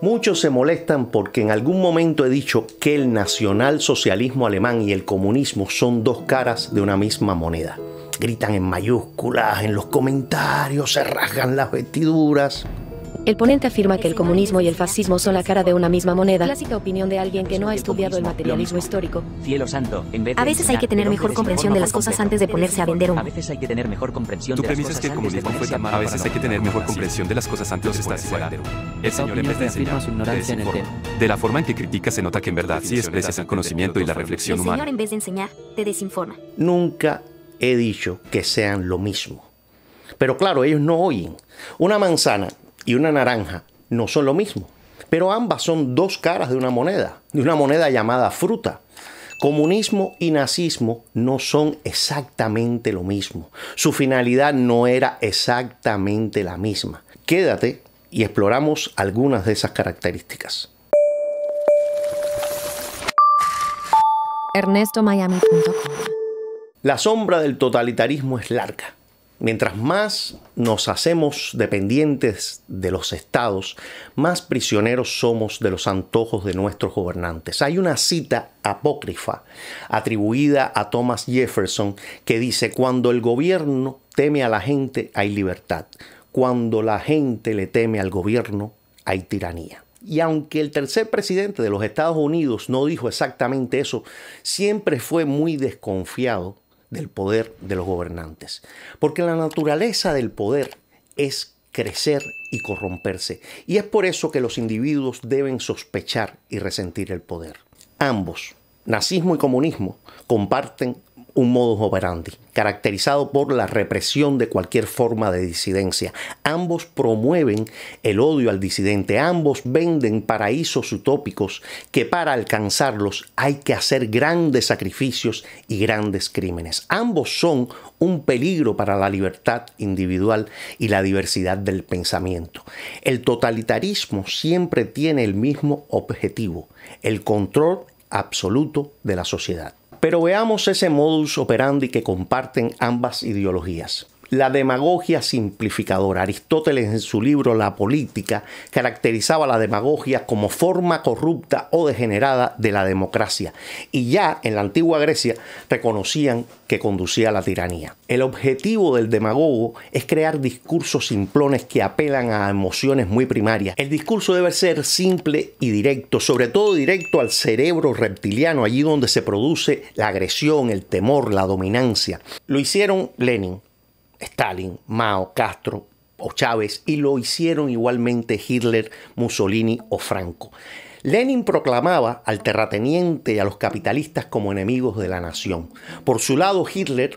Muchos se molestan porque en algún momento he dicho que el nacionalsocialismo alemán y el comunismo son dos caras de una misma moneda. Gritan en mayúsculas, en los comentarios, se rasgan las vestiduras. El ponente afirma que el comunismo y el fascismo son la cara de una misma moneda. Clásica opinión de alguien que no ha estudiado el materialismo histórico. Cielo santo, en vez de a veces hay que tener mejor comprensión de las cosas antes de ponerse a vender un. A veces hay que tener mejor comprensión de las cosas antes de ponerse a vender A veces hay que tener mejor comprensión de las cosas antes de ponerse a vender El señor en vez de enseñar, De la forma en que critica se nota que en verdad sí desprecias el conocimiento y la reflexión humana. El señor en vez de enseñar, te desinforma. Nunca he dicho que sean lo mismo. Pero claro, ellos no oyen. Una manzana y una naranja no son lo mismo, pero ambas son dos caras de una moneda, de una moneda llamada fruta. Comunismo y nazismo no son exactamente lo mismo. Su finalidad no era exactamente la misma. Quédate y exploramos algunas de esas características. Ernestomayami.com La sombra del totalitarismo es larga Mientras más nos hacemos dependientes de los estados, más prisioneros somos de los antojos de nuestros gobernantes. Hay una cita apócrifa atribuida a Thomas Jefferson que dice, cuando el gobierno teme a la gente hay libertad, cuando la gente le teme al gobierno hay tiranía. Y aunque el tercer presidente de los Estados Unidos no dijo exactamente eso, siempre fue muy desconfiado del poder de los gobernantes. Porque la naturaleza del poder es crecer y corromperse. Y es por eso que los individuos deben sospechar y resentir el poder. Ambos, nazismo y comunismo, comparten un modus operandi caracterizado por la represión de cualquier forma de disidencia. Ambos promueven el odio al disidente, ambos venden paraísos utópicos que para alcanzarlos hay que hacer grandes sacrificios y grandes crímenes. Ambos son un peligro para la libertad individual y la diversidad del pensamiento. El totalitarismo siempre tiene el mismo objetivo, el control absoluto de la sociedad. Pero veamos ese modus operandi que comparten ambas ideologías. La demagogia simplificadora. Aristóteles en su libro La Política caracterizaba la demagogia como forma corrupta o degenerada de la democracia y ya en la antigua Grecia reconocían que conducía a la tiranía. El objetivo del demagogo es crear discursos simplones que apelan a emociones muy primarias. El discurso debe ser simple y directo, sobre todo directo al cerebro reptiliano, allí donde se produce la agresión, el temor, la dominancia. Lo hicieron Lenin, Stalin, Mao, Castro o Chávez, y lo hicieron igualmente Hitler, Mussolini o Franco. Lenin proclamaba al terrateniente y a los capitalistas como enemigos de la nación. Por su lado, Hitler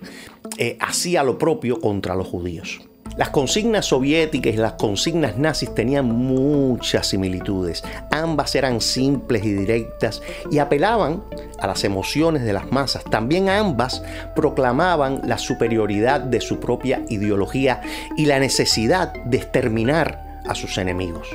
eh, hacía lo propio contra los judíos. Las consignas soviéticas y las consignas nazis tenían muchas similitudes. Ambas eran simples y directas y apelaban a las emociones de las masas. También ambas proclamaban la superioridad de su propia ideología y la necesidad de exterminar a sus enemigos.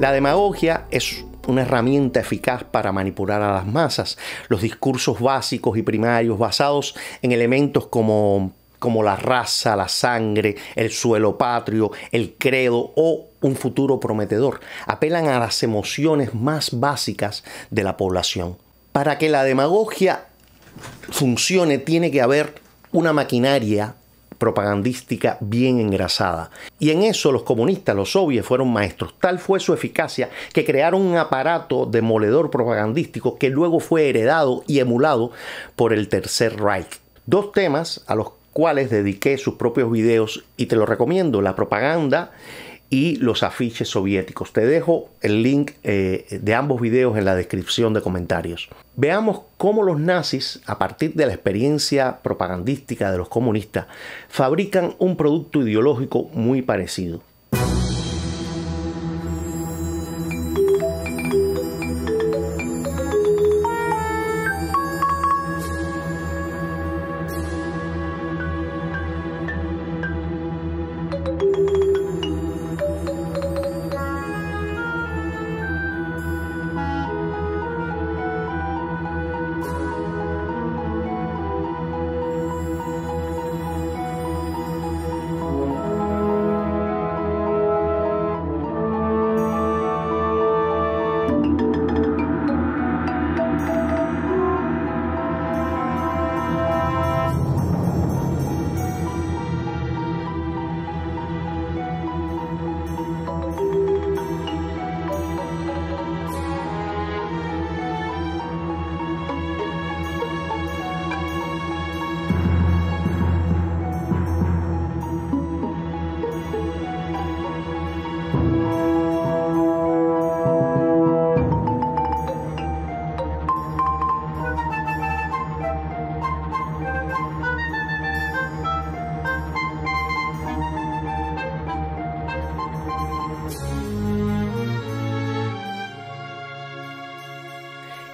La demagogia es una herramienta eficaz para manipular a las masas. Los discursos básicos y primarios basados en elementos como como la raza, la sangre, el suelo patrio, el credo o un futuro prometedor. Apelan a las emociones más básicas de la población. Para que la demagogia funcione tiene que haber una maquinaria propagandística bien engrasada. Y en eso los comunistas, los soviets fueron maestros. Tal fue su eficacia que crearon un aparato demoledor propagandístico que luego fue heredado y emulado por el Tercer Reich. Dos temas a los cuales dediqué sus propios videos y te lo recomiendo, la propaganda y los afiches soviéticos. Te dejo el link eh, de ambos videos en la descripción de comentarios. Veamos cómo los nazis, a partir de la experiencia propagandística de los comunistas, fabrican un producto ideológico muy parecido.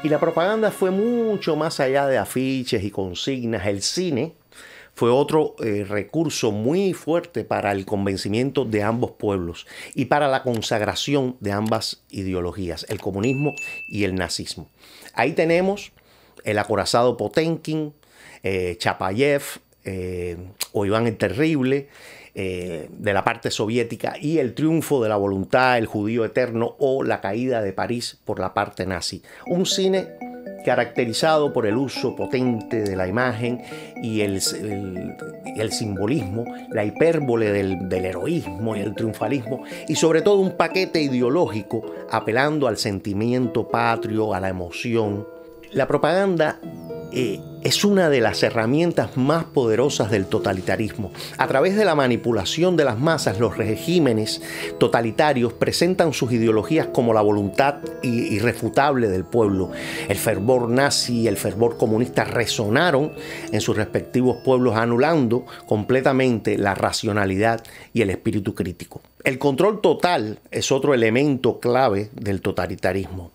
Y la propaganda fue mucho más allá de afiches y consignas. El cine fue otro eh, recurso muy fuerte para el convencimiento de ambos pueblos y para la consagración de ambas ideologías, el comunismo y el nazismo. Ahí tenemos el acorazado Potemkin, eh, Chapayev eh, o Iván el Terrible, eh, de la parte soviética y el triunfo de la voluntad, el judío eterno o la caída de París por la parte nazi. Un cine caracterizado por el uso potente de la imagen y el, simbolismo, la hipérbole del, heroísmo y el triunfalismo, y sobre todo un paquete ideológico apelando al sentimiento patrio, a la emoción. La propaganda eh, es una de las herramientas más poderosas del totalitarismo. A través de la manipulación de las masas, los regímenes totalitarios presentan sus ideologías como la voluntad irrefutable del pueblo. El fervor nazi y el fervor comunista resonaron en sus respectivos pueblos, anulando completamente la racionalidad y el espíritu crítico. El control total es otro elemento clave del totalitarismo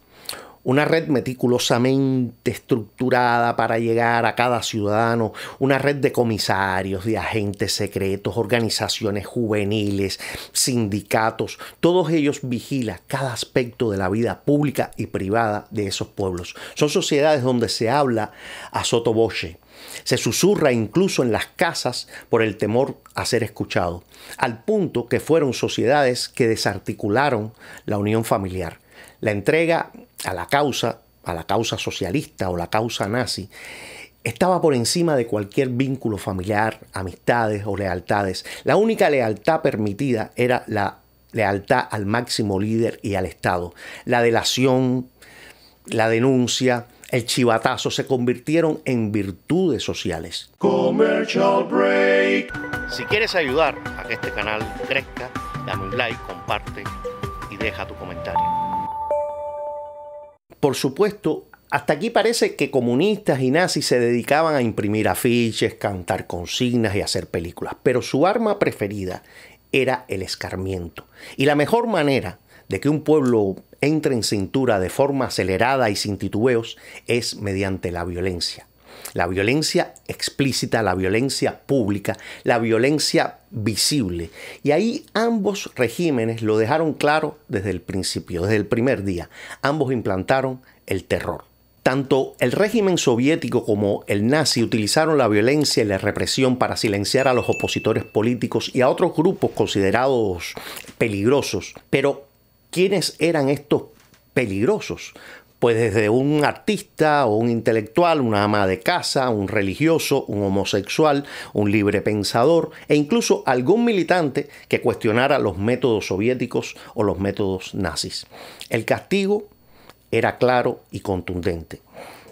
una red meticulosamente estructurada para llegar a cada ciudadano, una red de comisarios, de agentes secretos, organizaciones juveniles, sindicatos, todos ellos vigilan cada aspecto de la vida pública y privada de esos pueblos. Son sociedades donde se habla a sotoboche, se susurra incluso en las casas por el temor a ser escuchado, al punto que fueron sociedades que desarticularon la unión familiar. La entrega a la causa, a la causa socialista o la causa nazi, estaba por encima de cualquier vínculo familiar, amistades o lealtades. La única lealtad permitida era la lealtad al máximo líder y al Estado. La delación, la denuncia, el chivatazo se convirtieron en virtudes sociales. Si quieres ayudar a que este canal crezca, dame un like, comparte y deja tu comentario. Por supuesto, hasta aquí parece que comunistas y nazis se dedicaban a imprimir afiches, cantar consignas y hacer películas, pero su arma preferida era el escarmiento. Y la mejor manera de que un pueblo entre en cintura de forma acelerada y sin titubeos es mediante la violencia. La violencia explícita, la violencia pública, la violencia visible. Y ahí ambos regímenes lo dejaron claro desde el principio, desde el primer día. Ambos implantaron el terror. Tanto el régimen soviético como el nazi utilizaron la violencia y la represión para silenciar a los opositores políticos y a otros grupos considerados peligrosos. Pero, ¿quiénes eran estos peligrosos? pues desde un artista o un intelectual, una ama de casa, un religioso, un homosexual, un libre pensador e incluso algún militante que cuestionara los métodos soviéticos o los métodos nazis. El castigo era claro y contundente.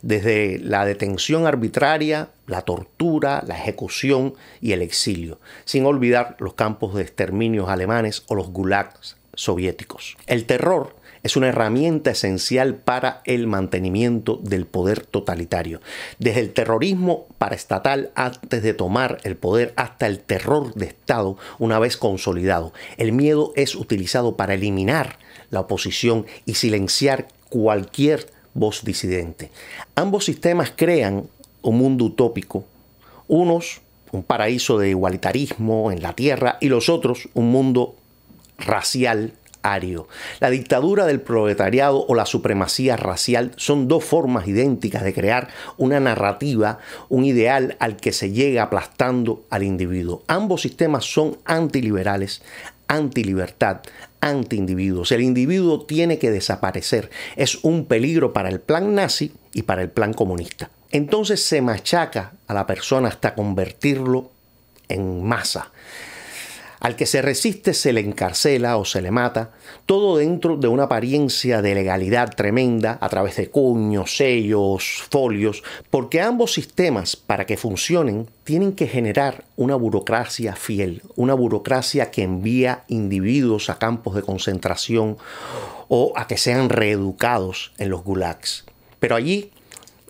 Desde la detención arbitraria, la tortura, la ejecución y el exilio, sin olvidar los campos de exterminios alemanes o los gulags soviéticos. El terror es una herramienta esencial para el mantenimiento del poder totalitario. Desde el terrorismo paraestatal antes de tomar el poder hasta el terror de Estado una vez consolidado, el miedo es utilizado para eliminar la oposición y silenciar cualquier voz disidente. Ambos sistemas crean un mundo utópico, unos un paraíso de igualitarismo en la tierra y los otros un mundo racial la dictadura del proletariado o la supremacía racial son dos formas idénticas de crear una narrativa, un ideal al que se llega aplastando al individuo. Ambos sistemas son antiliberales, antilibertad, antiindividuos. El individuo tiene que desaparecer. Es un peligro para el plan nazi y para el plan comunista. Entonces se machaca a la persona hasta convertirlo en masa. Al que se resiste se le encarcela o se le mata, todo dentro de una apariencia de legalidad tremenda a través de cuños, sellos, folios, porque ambos sistemas, para que funcionen, tienen que generar una burocracia fiel, una burocracia que envía individuos a campos de concentración o a que sean reeducados en los gulags. Pero allí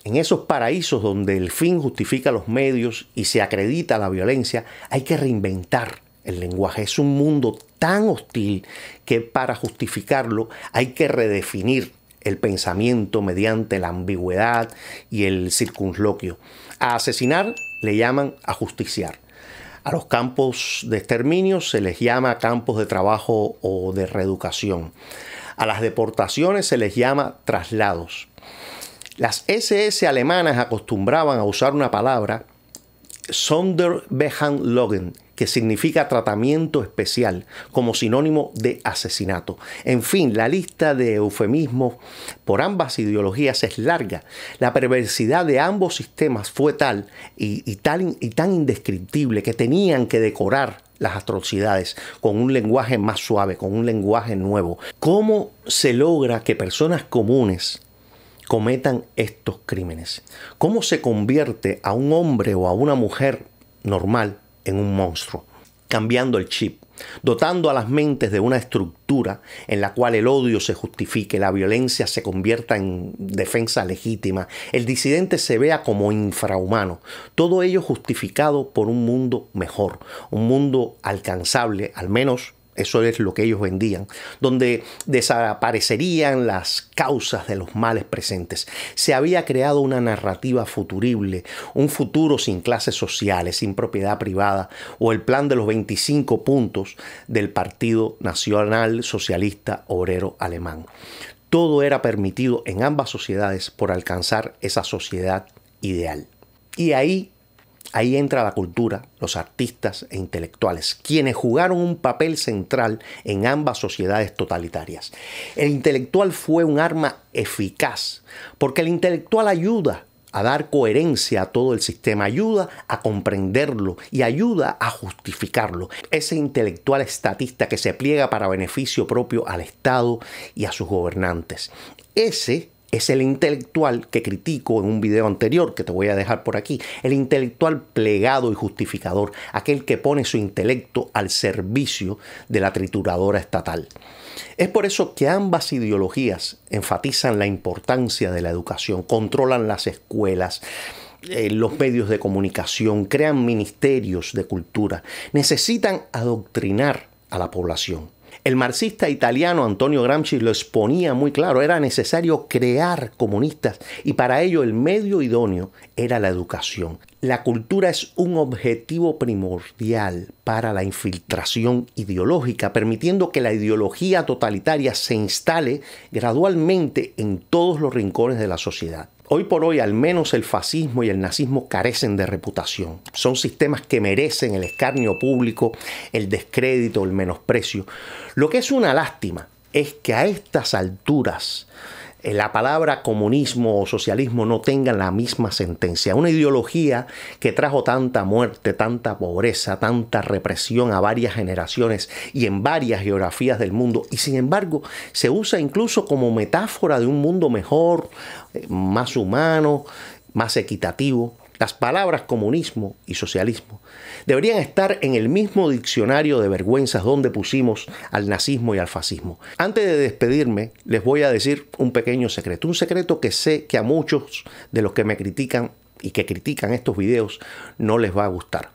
en esos paraísos donde el fin justifica los medios y se acredita la violencia, hay que reinventar el lenguaje es un mundo tan hostil que para justificarlo hay que redefinir el pensamiento mediante la ambigüedad y el circunloquio. A asesinar le llaman a justiciar. A los campos de exterminio se les llama campos de trabajo o de reeducación. A las deportaciones se les llama traslados. Las SS alemanas acostumbraban a usar una palabra Sonderbehandlungen, que significa tratamiento especial, como sinónimo de asesinato. En fin, la lista de eufemismos por ambas ideologías es larga. La perversidad de ambos sistemas fue tal y, tal, y tan indescriptible que tenían que decorar las atrocidades con un lenguaje más suave, con un lenguaje nuevo. ¿Cómo se logra que personas comunes cometan estos crímenes? ¿Cómo se convierte a un hombre o a una mujer normal en un monstruo, cambiando el chip, dotando a las mentes de una estructura en la cual el odio se justifique, la violencia se convierta en defensa legítima, el disidente se vea como infrahumano, todo ello justificado por un mundo mejor, un mundo alcanzable, al menos eso es lo que ellos vendían, donde desaparecerían las causas de los males presentes. Se había creado una narrativa futurible, un futuro sin clases sociales, sin propiedad privada, o el plan de los 25 puntos del Partido Nacional Socialista Obrero Alemán. Todo era permitido en ambas sociedades por alcanzar esa sociedad ideal. Y ahí Ahí entra la cultura, los artistas e intelectuales, quienes jugaron un papel central en ambas sociedades totalitarias. El intelectual fue un arma eficaz, porque el intelectual ayuda a dar coherencia a todo el sistema, ayuda a comprenderlo y ayuda a justificarlo. Ese intelectual estatista que se pliega para beneficio propio al Estado y a sus gobernantes. Ese es el intelectual que critico en un video anterior que te voy a dejar por aquí, el intelectual plegado y justificador, aquel que pone su intelecto al servicio de la trituradora estatal. Es por eso que ambas ideologías enfatizan la importancia de la educación, controlan las escuelas, eh, los medios de comunicación, crean ministerios de cultura, necesitan adoctrinar a la población. El marxista italiano Antonio Gramsci lo exponía muy claro, era necesario crear comunistas y para ello el medio idóneo era la educación. La cultura es un objetivo primordial para la infiltración ideológica, permitiendo que la ideología totalitaria se instale gradualmente en todos los rincones de la sociedad. Hoy por hoy, al menos el fascismo y el nazismo carecen de reputación. Son sistemas que merecen el escarnio público, el descrédito, el menosprecio. Lo que es una lástima es que a estas alturas eh, la palabra comunismo o socialismo no tengan la misma sentencia. Una ideología que trajo tanta muerte, tanta pobreza, tanta represión a varias generaciones y en varias geografías del mundo. Y sin embargo, se usa incluso como metáfora de un mundo mejor, eh, más humano, más equitativo. Las palabras comunismo y socialismo deberían estar en el mismo diccionario de vergüenzas donde pusimos al nazismo y al fascismo. Antes de despedirme, les voy a decir un pequeño secreto, un secreto que sé que a muchos de los que me critican y que critican estos videos no les va a gustar.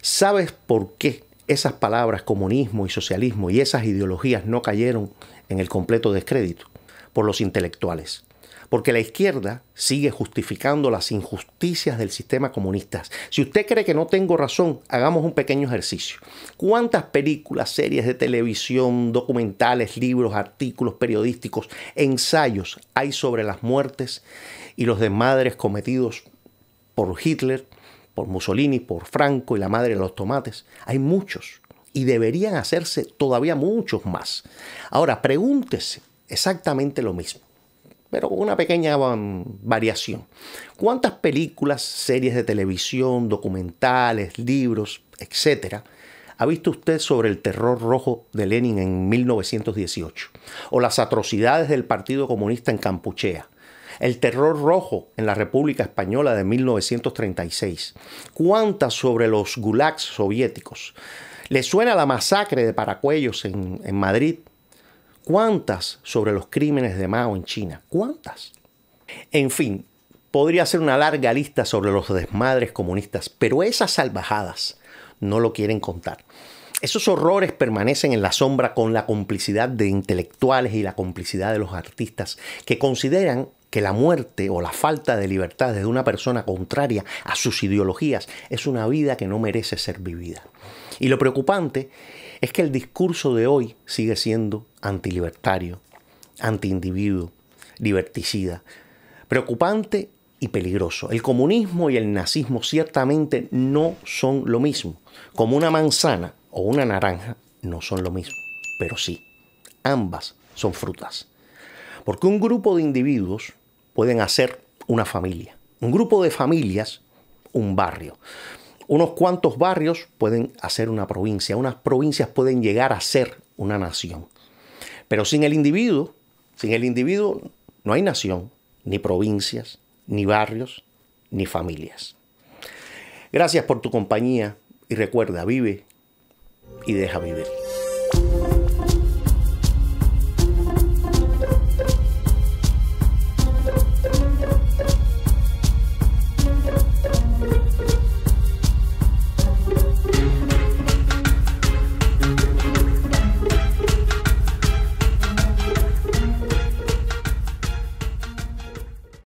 ¿Sabes por qué esas palabras comunismo y socialismo y esas ideologías no cayeron en el completo descrédito? Por los intelectuales. Porque la izquierda sigue justificando las injusticias del sistema comunista. Si usted cree que no tengo razón, hagamos un pequeño ejercicio. ¿Cuántas películas, series de televisión, documentales, libros, artículos periodísticos, ensayos hay sobre las muertes y los desmadres cometidos por Hitler, por Mussolini, por Franco y la madre de los tomates? Hay muchos y deberían hacerse todavía muchos más. Ahora, pregúntese exactamente lo mismo pero una pequeña variación. ¿Cuántas películas, series de televisión, documentales, libros, etcétera, ha visto usted sobre el terror rojo de Lenin en 1918? ¿O las atrocidades del Partido Comunista en Campuchea? el terror rojo en la República Española de 1936. ¿Cuántas sobre los gulags soviéticos? ¿Le suena la masacre de Paracuellos en, en Madrid ¿Cuántas sobre los crímenes de Mao en China? ¿Cuántas? En fin, podría ser una larga lista sobre los desmadres comunistas, pero esas salvajadas no lo quieren contar. Esos horrores permanecen en la sombra con la complicidad de intelectuales y la complicidad de los artistas que consideran que la muerte o la falta de libertad de una persona contraria a sus ideologías es una vida que no merece ser vivida. Y lo preocupante es que el discurso de hoy sigue siendo antilibertario, antiindividuo, liberticida, preocupante y peligroso. El comunismo y el nazismo ciertamente no son lo mismo. Como una manzana o una naranja no son lo mismo, pero sí, ambas son frutas. Porque un grupo de individuos pueden hacer una familia, un grupo de familias un barrio, unos cuantos barrios pueden hacer una provincia, unas provincias pueden llegar a ser una nación. Pero sin el individuo, sin el individuo no hay nación, ni provincias, ni barrios, ni familias. Gracias por tu compañía y recuerda, vive y deja vivir.